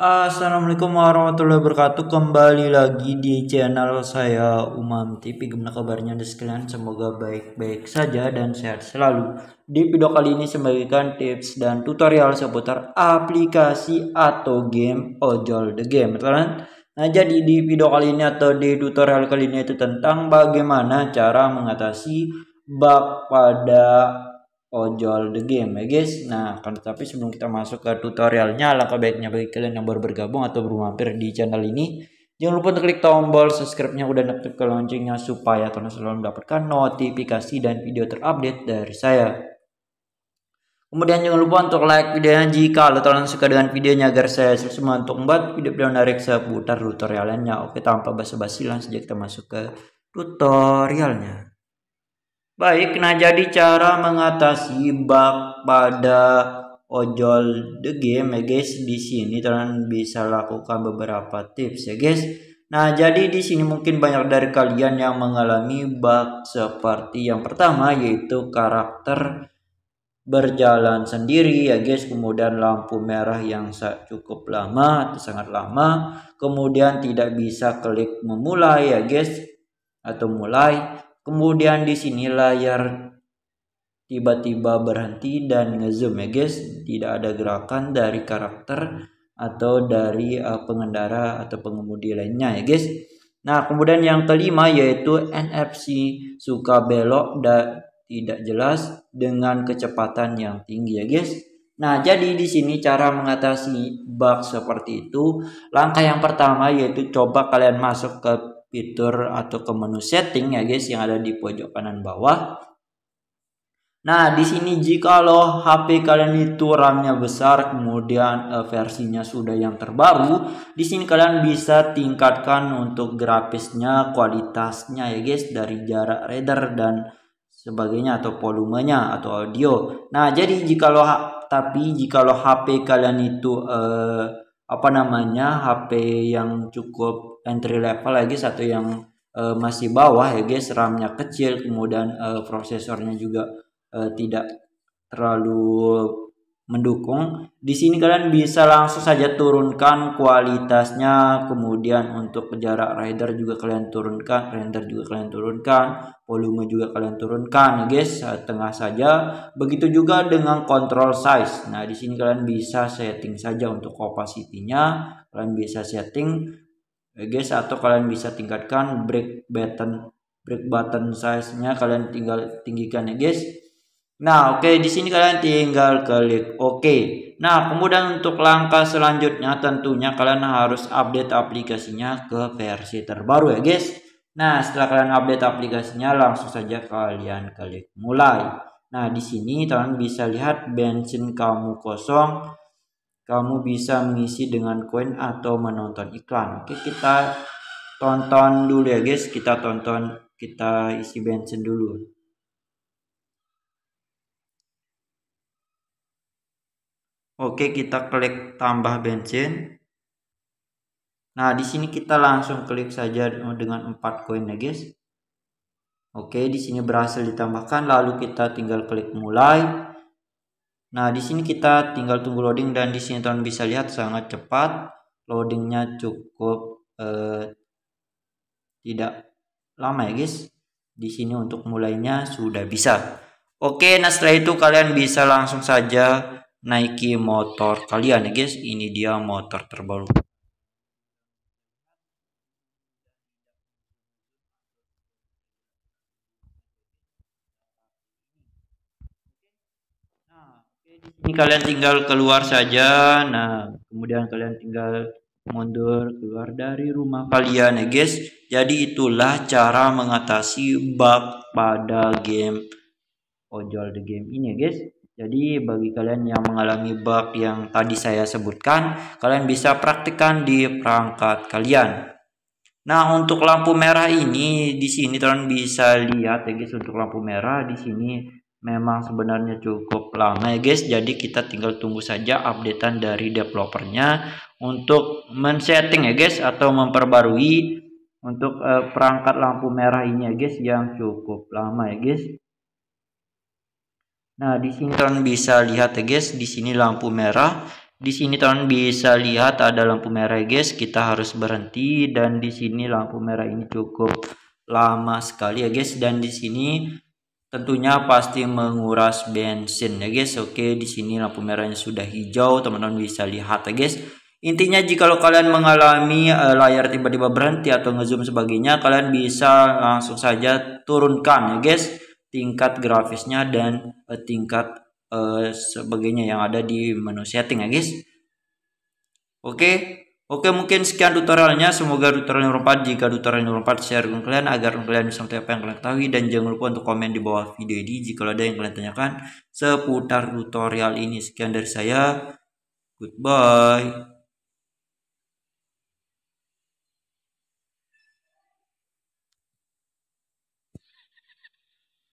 Assalamualaikum warahmatullahi wabarakatuh Kembali lagi di channel saya Umam TV Gimana kabarnya anda sekalian Semoga baik-baik saja dan sehat selalu Di video kali ini saya bagikan tips dan tutorial seputar aplikasi atau game Ojol The Game teman Nah jadi di video kali ini atau di tutorial kali ini itu tentang bagaimana cara mengatasi bug pada ojol the game ya guys nah kan tetapi sebelum kita masuk ke tutorialnya alangkah baiknya bagi kalian yang baru bergabung atau baru mampir di channel ini jangan lupa untuk klik tombol subscribe-nya udah ke loncengnya supaya kalian selalu mendapatkan notifikasi dan video terupdate dari saya kemudian jangan lupa untuk like videonya jika kalian suka dengan videonya agar saya semua untuk membuat video-video menarik seputar tutorialnya oke tanpa basa-basi langsung saja kita masuk ke tutorialnya Baik, nah jadi cara mengatasi bug pada ojol the game ya guys di sini kalian bisa lakukan beberapa tips ya guys. Nah, jadi di sini mungkin banyak dari kalian yang mengalami bug seperti yang pertama yaitu karakter berjalan sendiri ya guys, kemudian lampu merah yang cukup lama atau sangat lama, kemudian tidak bisa klik memulai ya guys atau mulai kemudian di sini layar tiba-tiba berhenti dan ngezoom ya guys tidak ada gerakan dari karakter atau dari eh, pengendara atau pengemudi lainnya ya guys nah kemudian yang kelima yaitu NFC suka belok dan tidak jelas dengan kecepatan yang tinggi ya guys nah jadi di sini cara mengatasi bug seperti itu langkah yang pertama yaitu coba kalian masuk ke fitur atau ke menu setting ya guys yang ada di pojok kanan bawah. Nah, di sini jika lo HP kalian itu RAM-nya besar, kemudian e, versinya sudah yang terbaru, di sini kalian bisa tingkatkan untuk grafisnya, kualitasnya ya guys, dari jarak radar dan sebagainya atau volumenya atau audio. Nah, jadi jika lo tapi jika lo HP kalian itu eh, apa namanya HP yang cukup entry level lagi satu yang uh, masih bawah ya guys ramnya kecil kemudian uh, prosesornya juga uh, tidak terlalu mendukung di sini kalian bisa langsung saja turunkan kualitasnya kemudian untuk jarak rider juga kalian turunkan render juga kalian turunkan volume juga kalian turunkan ya guys tengah saja begitu juga dengan control size nah di sini kalian bisa setting saja untuk opacity-nya kalian bisa setting guys atau kalian bisa tingkatkan break button break button size-nya kalian tinggal tinggikan ya guys. Nah, oke okay, di sini kalian tinggal klik oke. Okay. Nah, kemudian untuk langkah selanjutnya tentunya kalian harus update aplikasinya ke versi terbaru ya guys. Nah, setelah kalian update aplikasinya langsung saja kalian klik mulai. Nah, di sini kalian bisa lihat bensin kamu kosong kamu bisa mengisi dengan koin atau menonton iklan oke kita tonton dulu ya guys kita tonton kita isi bensin dulu Oke, kita klik tambah bensin. Nah, di sini kita langsung klik saja dengan 4 koin ya, guys. Oke, di sini berhasil ditambahkan, lalu kita tinggal klik mulai. Nah, di sini kita tinggal tunggu loading dan di sini teman bisa lihat sangat cepat. Loadingnya cukup eh, tidak lama ya guys. Di sini untuk mulainya sudah bisa. Oke, nah setelah itu kalian bisa langsung saja naiki motor kalian ya guys. Ini dia motor terbaru. ini kalian tinggal keluar saja nah kemudian kalian tinggal mundur keluar dari rumah kalian ya guys jadi itulah cara mengatasi bug pada game ojol the game ini ya guys jadi bagi kalian yang mengalami bug yang tadi saya sebutkan kalian bisa praktikkan di perangkat kalian Nah, untuk lampu merah ini di sini teman bisa lihat ya guys, untuk lampu merah di sini memang sebenarnya cukup lama ya guys jadi kita tinggal tunggu saja updatean dari developernya untuk men-setting ya guys atau memperbarui untuk uh, perangkat lampu merah ini ya guys yang cukup lama ya guys nah di sini kalian bisa lihat ya guys di sini lampu merah di sini kalian bisa lihat ada lampu merah ya guys kita harus berhenti dan di sini lampu merah ini cukup lama sekali ya guys dan di sini tentunya pasti menguras bensin ya guys oke di sini lampu merahnya sudah hijau teman-teman bisa lihat ya guys intinya jika kalian mengalami uh, layar tiba-tiba berhenti atau ngezoom sebagainya kalian bisa langsung saja turunkan ya guys tingkat grafisnya dan uh, tingkat uh, sebagainya yang ada di menu setting ya guys oke Oke mungkin sekian tutorialnya Semoga tutorial nomor bermanfaat Jika tutorial nomor bermanfaat share ke kalian Agar kalian bisa mengetahui apa yang kalian ketahui Dan jangan lupa untuk komen di bawah video ini Jika ada yang kalian tanyakan Seputar tutorial ini Sekian dari saya Goodbye